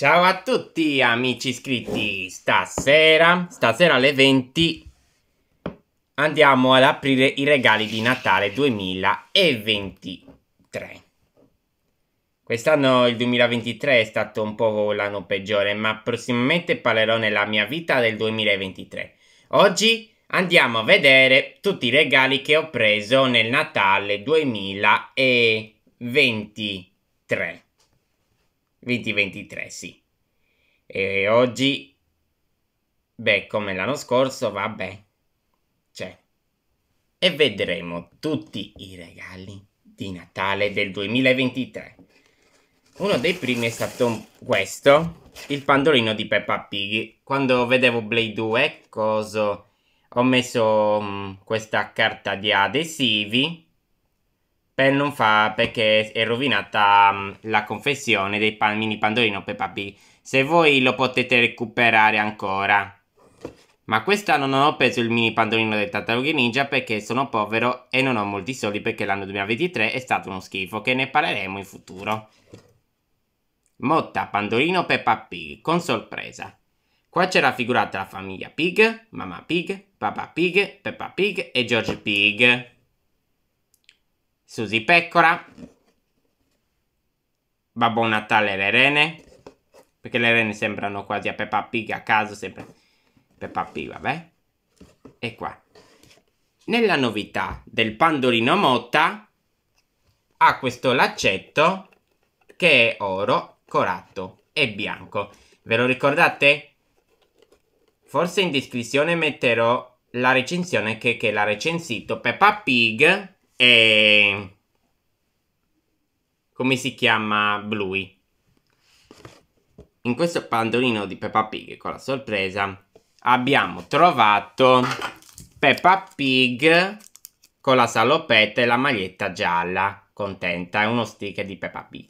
Ciao a tutti amici iscritti, stasera, stasera alle 20 andiamo ad aprire i regali di Natale 2023. Quest'anno il 2023 è stato un po' l'anno peggiore, ma prossimamente parlerò nella mia vita del 2023. Oggi andiamo a vedere tutti i regali che ho preso nel Natale 2023. 2023, sì. E oggi, beh, come l'anno scorso, vabbè, c'è. Cioè, e vedremo tutti i regali di Natale del 2023. Uno dei primi è stato questo, il pandolino di Peppa Pig. Quando vedevo Blade 2, coso, ho messo mh, mm, questa carta di adesivi per non far perché è rovinata mh, mm, la confezione dei pan, mini pandorino Peppa Pig. Se voi lo potete recuperare ancora. Ma quest'anno non ho preso il mini pandorino del Tartarughe Ninja perché sono povero e non ho molti soldi perché l'anno 2023 è stato uno schifo che ne parleremo in futuro. Motta Pandorino Peppa Pig con sorpresa. Qua c'è raffigurata la famiglia Pig, Mamma Pig, Papa Pig, Peppa Pig e George Pig. Susi Pecora, Babbo Natale e le rene, perché le rene sembrano quasi a Peppa Pig a caso, sempre Peppa Pig, vabbè. E qua. Nella novità del pandolino Motta ha questo laccetto che è oro, coratto e bianco. Ve lo ricordate? Forse in descrizione metterò la recensione che, che l'ha recensito Peppa Pig e... come si chiama Bluey. In questo pandolino di Peppa Pig con la sorpresa abbiamo trovato Peppa Pig con la salopetta e la maglietta gialla. Contenta, è uno sticker di Peppa Pig.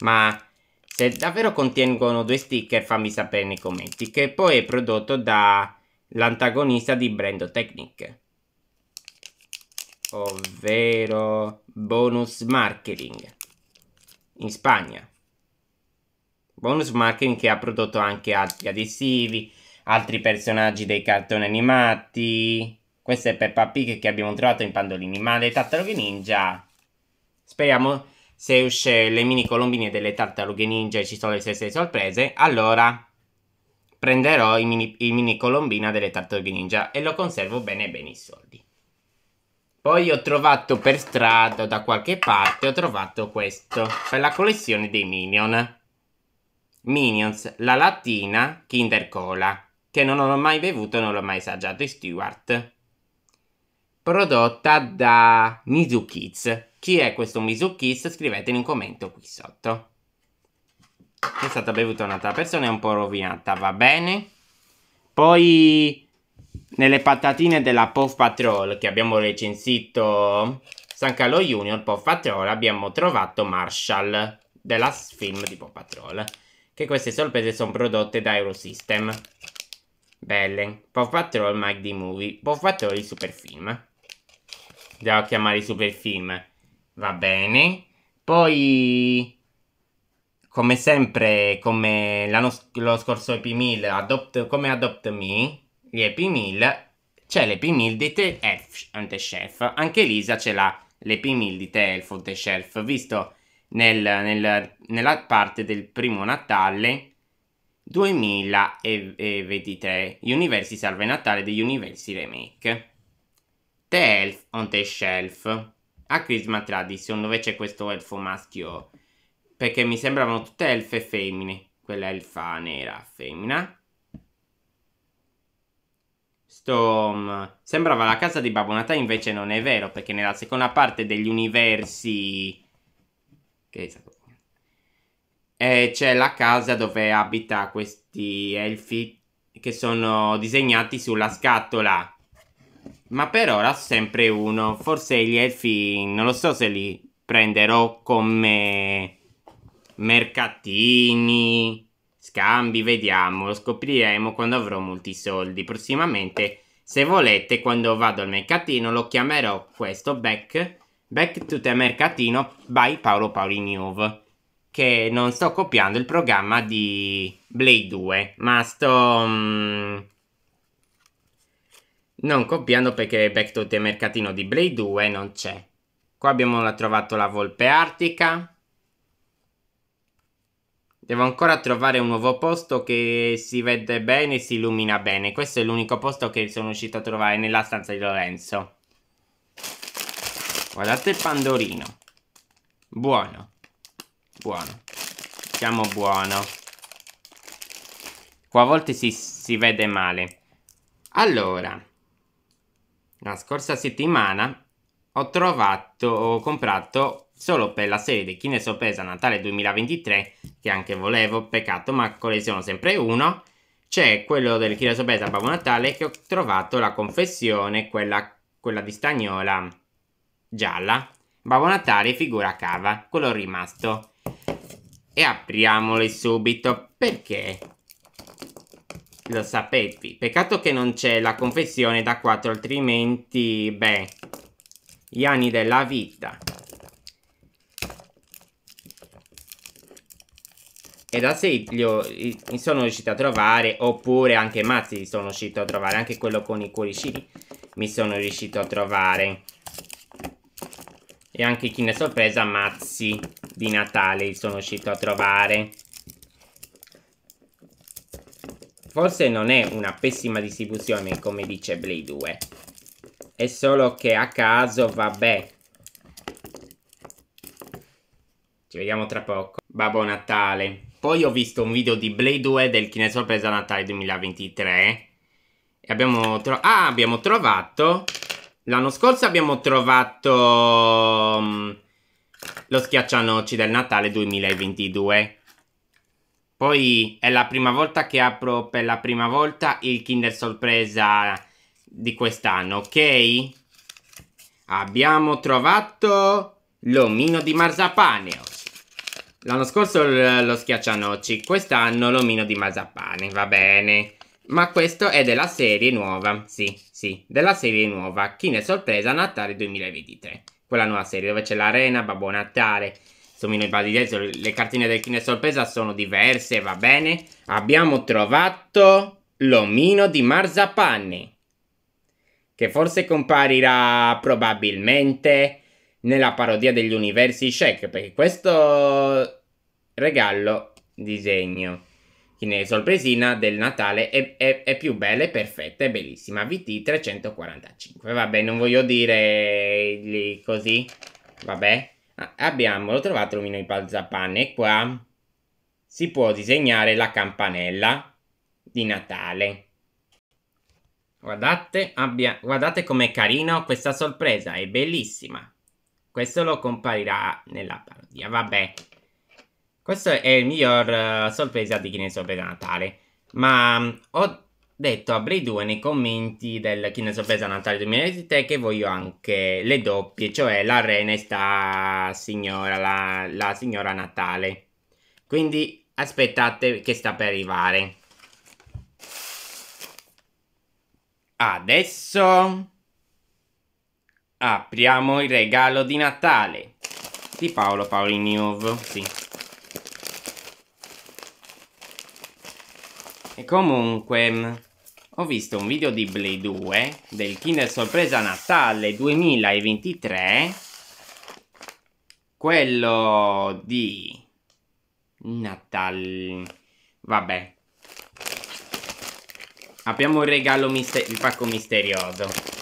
Ma se davvero contengono due sticker fammi sapere nei commenti che poi è prodotto dall'antagonista di Brando Technique ovvero bonus marketing in Spagna. Bonus marketing che ha prodotto anche altri adesivi, altri personaggi dei cartoni animati. Questa è Peppa Pig che abbiamo trovato in Pandolini, ma le tartarughe ninja. Speriamo se esce le mini colombine delle tartarughe ninja e ci sono le stesse sorprese, allora prenderò i mini, i mini colombina delle tartarughe ninja e lo conservo bene bene i soldi. Poi ho trovato per strada, da qualche parte, ho trovato questo. Per la collezione dei Minion. Minions, la latina Kinder Cola. Che non ho mai bevuto, non l'ho mai assaggiato, Stewart. Prodotta da Mizu Kids. Chi è questo Mizu Kids? Scrivete in un commento qui sotto. È stata bevuta un'altra persona, è un po' rovinata, va bene? Poi nelle patatine della Puff Patrol che abbiamo recensito San Carlo Junior Puff Patrol abbiamo trovato Marshall della film di Puff Patrol che queste sorprese sono prodotte da Eurosystem. Belle. Puff Patrol Mike D Movie. Puff Patrol i superfilm. Devo chiamare i superfilm. Va bene. Poi come sempre, come lo scorso EP 1000, adopt, come Adopt Me, gli Happy Meal, c'è l'Happy Meal di The Elf on the Shelf. Anche Lisa ce l'ha l'Happy Meal di The Elf on the Shelf, visto nel, nel, nella parte del primo Natale 2023, Universi Salve Natale degli Universi Remake. The Elf on the Shelf. A Christmas Tradition, dove c'è questo elfo maschio, perché mi sembravano tutte elfe femmine, quella elfa nera femmina Storm. Mm, sembrava la casa di Babbo Natale, invece non è vero, perché nella seconda parte degli universi... Che è stato... E eh, c'è la casa dove abita questi elfi che sono disegnati sulla scatola. Ma per ora sempre uno. Forse gli elfi non lo so se li prenderò come mercatini Scambi, vediamo, lo scopriremo quando avrò molti soldi. Prossimamente, se volete, quando vado al mercatino lo chiamerò questo back, back to the mercatino by Paolo Paoliniov. Che non sto copiando il programma di Blade 2, ma sto... Mm, non copiando perché back to the mercatino di Blade 2 non c'è. Qua abbiamo trovato la volpe artica. Devo ancora trovare un nuovo posto che si vede bene e si illumina bene. Questo è l'unico posto che sono riuscito a trovare nella stanza di Lorenzo. Guardate il pandorino. Buono. Buono. Siamo buono. Qua a volte si, si vede male. Allora. La scorsa settimana ho trovato, ho comprato solo per la serie di Kinder Sorpresa Natale 2023 che anche volevo, peccato ma colleziono sempre uno c'è quello del Kinder Sorpresa Babbo Natale che ho trovato la confessione, quella, quella di stagnola gialla Babbo Natale figura cava, quello rimasto e apriamoli subito perché lo sapevi. Peccato che non c'è la confessione da 4, altrimenti, beh, gli anni della vita. E da sé li, ho, li sono riuscito a trovare, oppure anche mazzi li sono riuscito a trovare, anche quello con i cuoricini mi sono riuscito a trovare. E anche chi ne sorpresa mazzi di Natale li sono riuscito a trovare. Forse non è una pessima distribuzione come dice Blade 2. È solo che a caso, vabbè. Ci vediamo tra poco. Babbo Natale. Poi ho visto un video di Blade 2 del Kine Sorpresa Natale 2023. E abbiamo, tro ah, abbiamo trovato... L'anno scorso abbiamo trovato... Um, lo schiaccianoci del Natale 2022. Poi è la prima volta che apro per la prima volta il Kinder Sorpresa di quest'anno, ok? Abbiamo trovato l'omino di Marzapaneo. L'anno scorso lo schiaccianocci, quest'anno l'omino di Masapane, va bene. Ma questo è della serie nuova, sì, sì, della serie nuova, Kine Sorpresa Natale 2023. Quella nuova serie dove c'è l'arena, Babbo Natale, Somino i Badidelzo, le cartine del Kine Sorpresa sono diverse, va bene? Abbiamo trovato l'omino di marzapane, che forse comparirà probabilmente nella parodia degli universi Shack, perché questo regalo disegno che sorpresina del Natale è, è, è, più bella, è perfetta, è bellissima. VT345, vabbè, non voglio dire lì così, vabbè. Ah, abbiamo, l'ho trovato l'omino di palzapanne, qua si può disegnare la campanella di Natale. Guardate, abbia, guardate com'è carina questa sorpresa, è bellissima. Questo lo comparirà nella parodia, vabbè. Questo è il miglior uh, sorpresa di chi ne Natale. Ma um, ho detto a Bray 2 nei commenti del Chi sorpresa Natale 2023 che voglio anche le doppie, cioè la Rena e sta signora, la, la signora Natale. Quindi aspettate che sta per arrivare. Adesso... Apriamo il regalo di Natale di Paolo Paoliniov, sì. E comunque, mm, ho visto un video di Blade 2 del Kinder Sorpresa Natale 2023, quello di Natale, vabbè. Apriamo il regalo mister il pacco misterioso.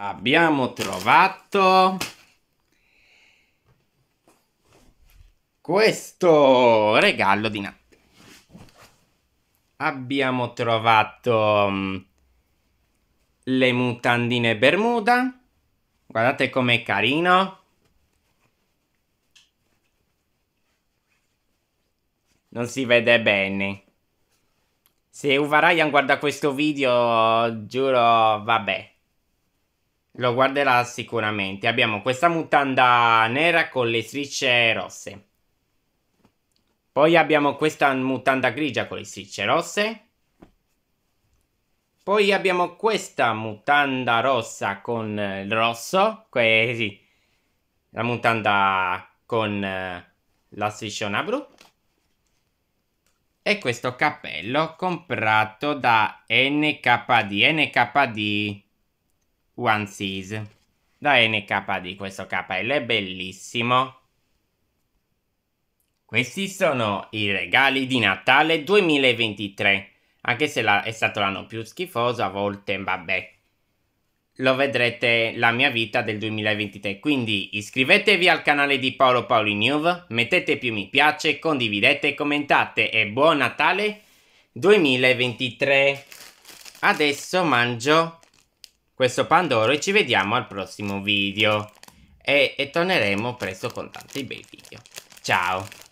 abbiamo trovato questo regalo di Natale. Abbiamo trovato mm, le mutandine Bermuda. Guardate com'è carino. Non si vede bene. Se Uvaraian guarda questo video, giuro, vabbè. Lo guarderà sicuramente. Abbiamo questa mutanda nera con le strisce rosse. Poi abbiamo questa mutanda grigia con le strisce rosse. Poi abbiamo questa mutanda rossa con il eh, rosso. Que eh, La mutanda con eh, la strisciona blu. E questo cappello comprato da NKD. NKD One Seas da NKD. Questo KL è bellissimo. Questi sono i regali di Natale 2023. Anche se è stato l'anno più schifoso, a volte vabbè. Lo vedrete la mia vita del 2023. Quindi iscrivetevi al canale di Paolo Paoli News, mettete più mi piace, condividete, commentate e buon Natale 2023. Adesso mangio questo Pandoro e ci vediamo al prossimo video. E, e torneremo presto con tanti bei video. Ciao!